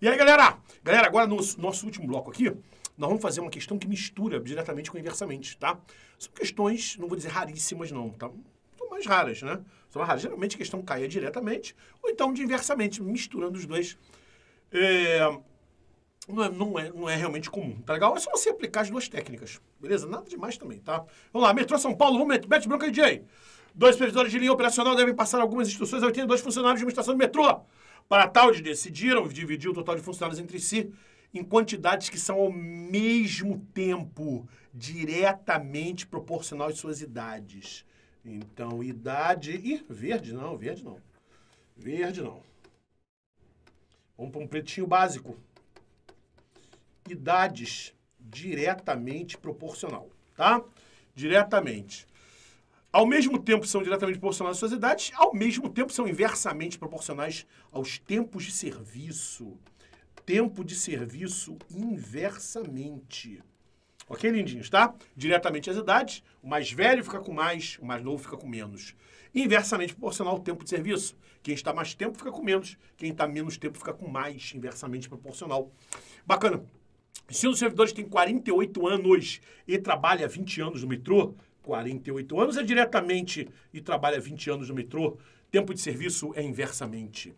E aí, galera? Galera, agora no nosso último bloco aqui, nós vamos fazer uma questão que mistura diretamente com inversamente, tá? São questões, não vou dizer raríssimas não, tá? São mais raras, né? São mais raras. Geralmente a questão caia diretamente ou então de inversamente, misturando os dois. É... Não, é, não, é, não é realmente comum, tá legal? É só você aplicar as duas técnicas, Beleza? Nada demais também, tá? Vamos lá, metrô São Paulo, vamos, Bete bronca DJ. Dois servidores de linha operacional devem passar algumas instruções a 82 funcionários de uma estação de metrô. Para tal, de decidiram dividir o total de funcionários entre si em quantidades que são ao mesmo tempo diretamente proporcional às suas idades. Então, idade. Ih, verde não, verde não. Verde não. Vamos para um pretinho básico. Idades diretamente proporcional, tá? Diretamente. Ao mesmo tempo são diretamente proporcionais às suas idades, ao mesmo tempo são inversamente proporcionais aos tempos de serviço. Tempo de serviço inversamente. Ok, lindinhos, tá? Diretamente às idades, o mais velho fica com mais, o mais novo fica com menos. Inversamente proporcional ao tempo de serviço. Quem está mais tempo fica com menos, quem está menos tempo fica com mais, inversamente proporcional. Bacana. Se um servidor tem 48 anos e trabalha 20 anos no metrô, 48 anos é diretamente e trabalha 20 anos no metrô, tempo de serviço é inversamente.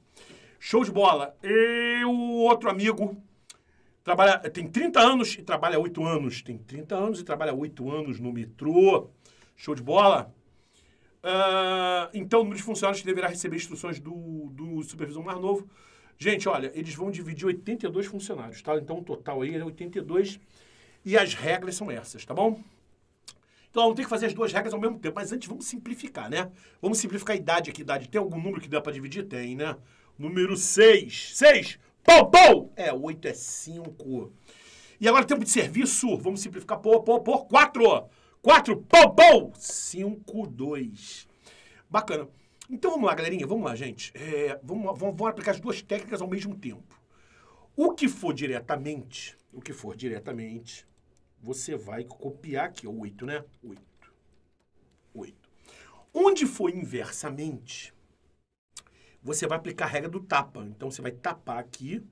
Show de bola. E o outro amigo trabalha, tem 30 anos e trabalha 8 anos. Tem 30 anos e trabalha 8 anos no metrô. Show de bola. Uh, então, o número de funcionários deverá receber instruções do, do supervisor mais novo Gente, olha, eles vão dividir 82 funcionários, tá? Então o total aí é 82 e as regras são essas, tá bom? Então vamos ter que fazer as duas regras ao mesmo tempo, mas antes vamos simplificar, né? Vamos simplificar a idade aqui, idade. Tem algum número que dá para dividir? Tem, né? Número 6. 6! Pou, pou! É, 8 é 5. E agora tempo de serviço, vamos simplificar por, por, por 4. 4, pou, pou! 5, 2. Bacana. Então vamos lá, galerinha, vamos lá, gente. É, vamos, vamos, vamos aplicar as duas técnicas ao mesmo tempo. O que for diretamente, o que for diretamente, você vai copiar aqui, o 8, né? 8. 8. Onde for inversamente, você vai aplicar a regra do tapa. Então você vai tapar aqui.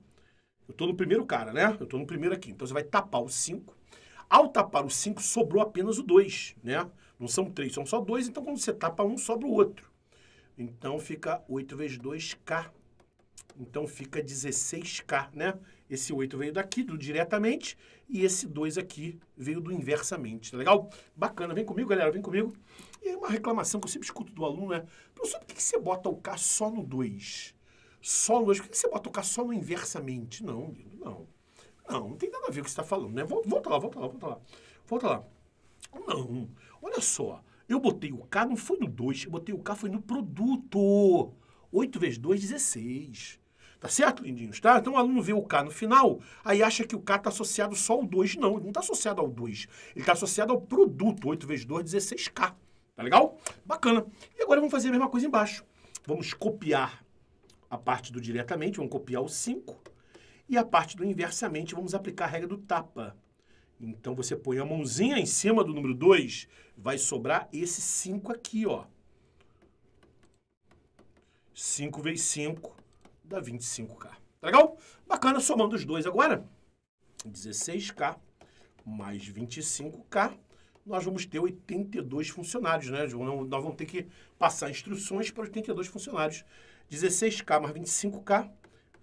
Eu estou no primeiro cara, né? Eu estou no primeiro aqui. Então você vai tapar o 5. Ao tapar o 5, sobrou apenas o 2, né? Não são três, são só dois. Então quando você tapa um, sobra o outro. Então fica 8 vezes 2K. Então fica 16K, né? Esse 8 veio daqui, do diretamente, e esse 2 aqui veio do inversamente, tá legal? Bacana, vem comigo, galera, vem comigo. E aí uma reclamação que eu sempre escuto do aluno né? professor, por que, você bota o K só no 2? Só no 2, por que, você bota o K só no inversamente? Não, não. Não, não tem nada a ver com o que você está falando, né? Volta lá, volta lá, volta lá. Volta lá. Não, olha só. Eu botei o K, não foi no 2, eu botei o K, foi no produto. 8 vezes 2, 16. Tá certo, lindinhos? Tá? Então o aluno vê o K no final, aí acha que o K está associado só ao 2. Não, ele não está associado ao 2. Ele está associado ao produto. 8 vezes 2, 16K. Tá legal? Bacana. E agora vamos fazer a mesma coisa embaixo. Vamos copiar a parte do diretamente, vamos copiar o 5. E a parte do inversamente, vamos aplicar a regra do tapa. Então você põe a mãozinha em cima do número 2, vai sobrar esse 5 aqui, ó. 5 vezes 5 dá 25K. Tá legal? Bacana, somando os dois agora. 16K mais 25K, nós vamos ter 82 funcionários, né? Nós vamos ter que passar instruções para 82 funcionários. 16K mais 25K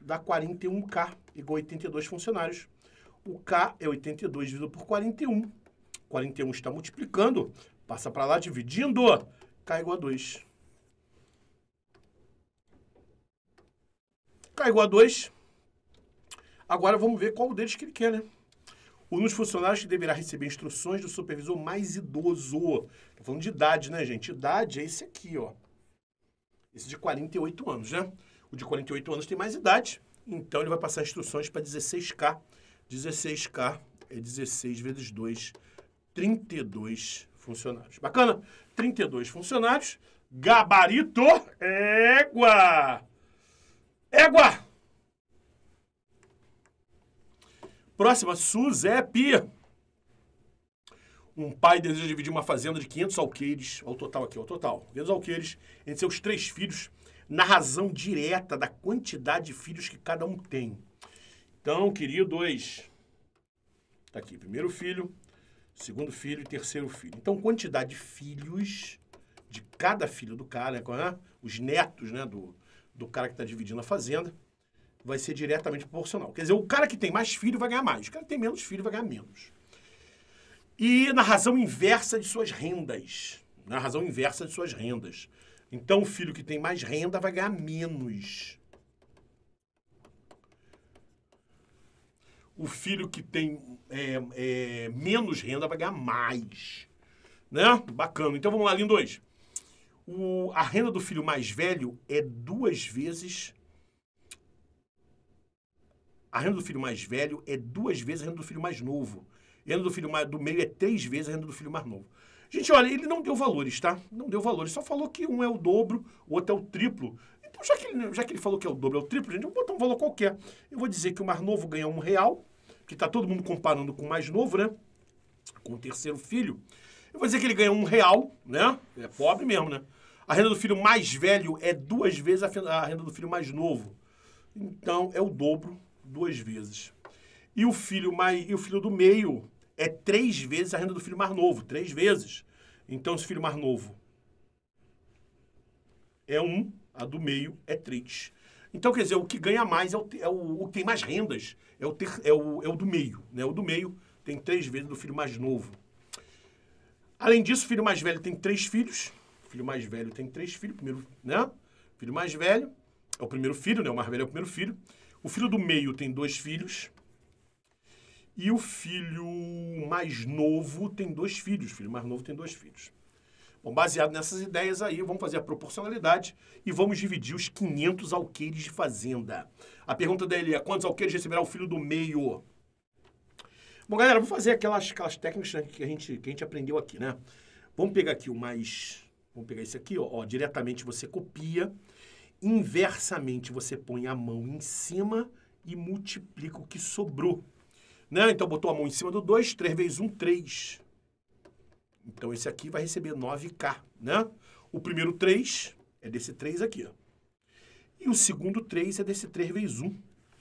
dá 41K, igual a 82 funcionários. O K é 82 dividido por 41. 41 está multiplicando, passa para lá dividindo, K é igual a 2. K é igual a 2. Agora vamos ver qual deles que ele quer, né? Um dos funcionários que deverá receber instruções do supervisor mais idoso. Estou falando de idade, né, gente? Idade é esse aqui, ó. Esse de 48 anos, né? O de 48 anos tem mais idade, então ele vai passar instruções para 16K 16K é 16 vezes 2, 32 funcionários. Bacana? 32 funcionários. Gabarito égua. Égua. Próxima, Suzep. Um pai deseja dividir uma fazenda de 500 alqueires, ao total aqui, ao total, 500 alqueires, entre seus três filhos, na razão direta da quantidade de filhos que cada um tem. Então, queria dois. tá aqui, primeiro filho, segundo filho e terceiro filho. Então, quantidade de filhos de cada filho do cara, né? É? os netos né, do, do cara que está dividindo a fazenda, vai ser diretamente proporcional. Quer dizer, o cara que tem mais filho vai ganhar mais, o cara que tem menos filho vai ganhar menos. E na razão inversa de suas rendas. Na razão inversa de suas rendas. Então, o filho que tem mais renda vai ganhar menos. o filho que tem é, é, menos renda vai ganhar mais. Né? Bacana. Então vamos lá, lindões. O, a renda do filho mais velho é duas vezes. A renda do filho mais velho é duas vezes a renda do filho mais novo. A renda do filho mais, do meio é três vezes a renda do filho mais novo. Gente, olha, ele não deu valores, tá? Não deu valores. Só falou que um é o dobro, o outro é o triplo então, já que, ele, já que ele falou que é o dobro, é o triplo, gente, eu vou botar um valor qualquer. Eu vou dizer que o mais novo ganha um real, que está todo mundo comparando com o mais novo, né? Com o terceiro filho. Eu vou dizer que ele ganha um real, né? é pobre mesmo, né? A renda do filho mais velho é duas vezes a renda do filho mais novo. Então, é o dobro duas vezes. E o filho mais e o filho do meio é três vezes a renda do filho mais novo, três vezes. Então, esse filho mais novo é um a do meio é três. Então, quer dizer, o que ganha mais é o, é o, o que tem mais rendas, é o, ter, é o, é o do meio. Né? O do meio tem três vezes do filho mais novo. Além disso, o filho mais velho tem três filhos. O filho mais velho tem três filhos, primeiro, né? O filho mais velho é o primeiro filho, né? O mais velho é o primeiro filho. O filho do meio tem dois filhos. E o filho mais novo tem dois filhos. O filho mais novo tem dois filhos. Bom, baseado nessas ideias aí, vamos fazer a proporcionalidade e vamos dividir os 500 alqueires de fazenda. A pergunta dele é quantos alqueires receberá o filho do meio? Bom, galera, vou fazer aquelas, aquelas técnicas né, que, a gente, que a gente aprendeu aqui, né? Vamos pegar aqui o mais... Vamos pegar esse aqui, ó, ó diretamente você copia. Inversamente, você põe a mão em cima e multiplica o que sobrou. Né? Então, botou a mão em cima do 2, 3 vezes 1, um, 3. Então esse aqui vai receber 9K, né? O primeiro 3 é desse 3 aqui, ó. E o segundo 3 é desse 3 vezes 1.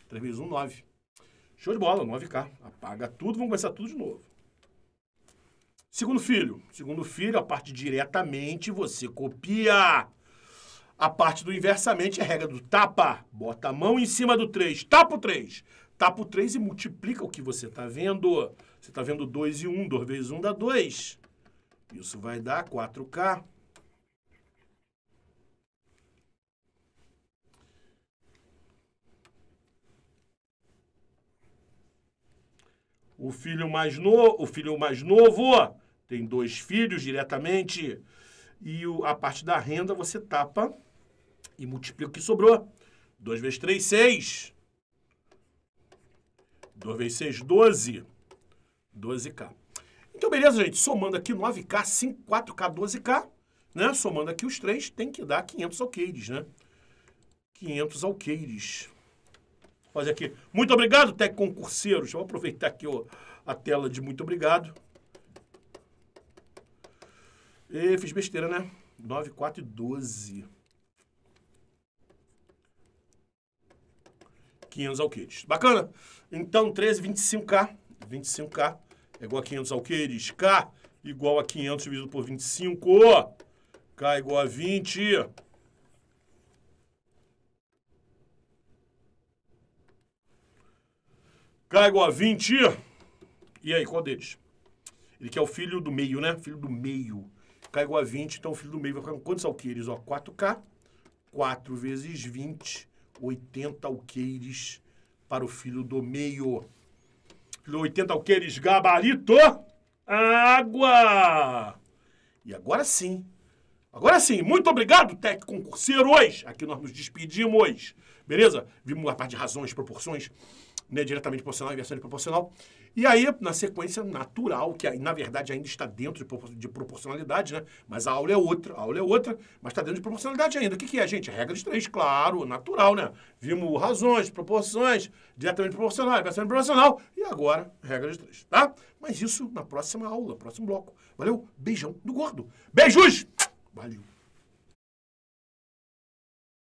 3 vezes 1, 9. Show de bola, 9K. Apaga tudo, vamos começar tudo de novo. Segundo filho. Segundo filho, a parte diretamente você copia. A parte do inversamente é a regra do tapa. Bota a mão em cima do 3, tapa o 3. Tapa o 3 e multiplica o que você está vendo. Você está vendo 2 e 1, 2 vezes 1 um dá 2. Isso vai dar 4K. O filho mais novo, o filho mais novo tem dois filhos diretamente e o, a parte da renda você tapa e multiplica o que sobrou. 2 vezes 3, 6. 2 vezes 6, 12. 12K. Então, beleza, gente? Somando aqui 9K, 5, 4K, 12K, né? Somando aqui os três, tem que dar 500 alqueires, né? 500 alqueires. Fazer aqui. Muito obrigado, Tec Concurseiros. Deixa eu aproveitar aqui ó, a tela de muito obrigado. E fiz besteira, né? 9, 4 e 12. 500 alqueires. Bacana? Então, 13, 25K. 25K é igual a 500 alqueires. K igual a 500 dividido por 25. K igual a 20. K igual a 20. E aí, qual deles? Ele quer é o filho do meio, né? Filho do meio. K igual a 20, então o filho do meio vai ficar com quantos alqueires? Ó, 4K. 4 vezes 20, 80 alqueires para o filho do meio. 80 alqueires, gabarito, água. E agora sim. Agora sim, muito obrigado, Tec Concurseiro. Hoje, aqui nós nos despedimos. Beleza? Vimos a parte de razões, proporções né, diretamente proporcional, inversão de proporcional. E aí, na sequência natural, que na verdade ainda está dentro de proporcionalidade, né? Mas a aula é outra, a aula é outra, mas está dentro de proporcionalidade ainda. O que, que é, gente? Regra de três, claro, natural, né? Vimos razões, proporções, diretamente proporcional, inversão de proporcional, e agora regra de três, tá? Mas isso na próxima aula, próximo bloco. Valeu, beijão do gordo. Beijos! Valeu!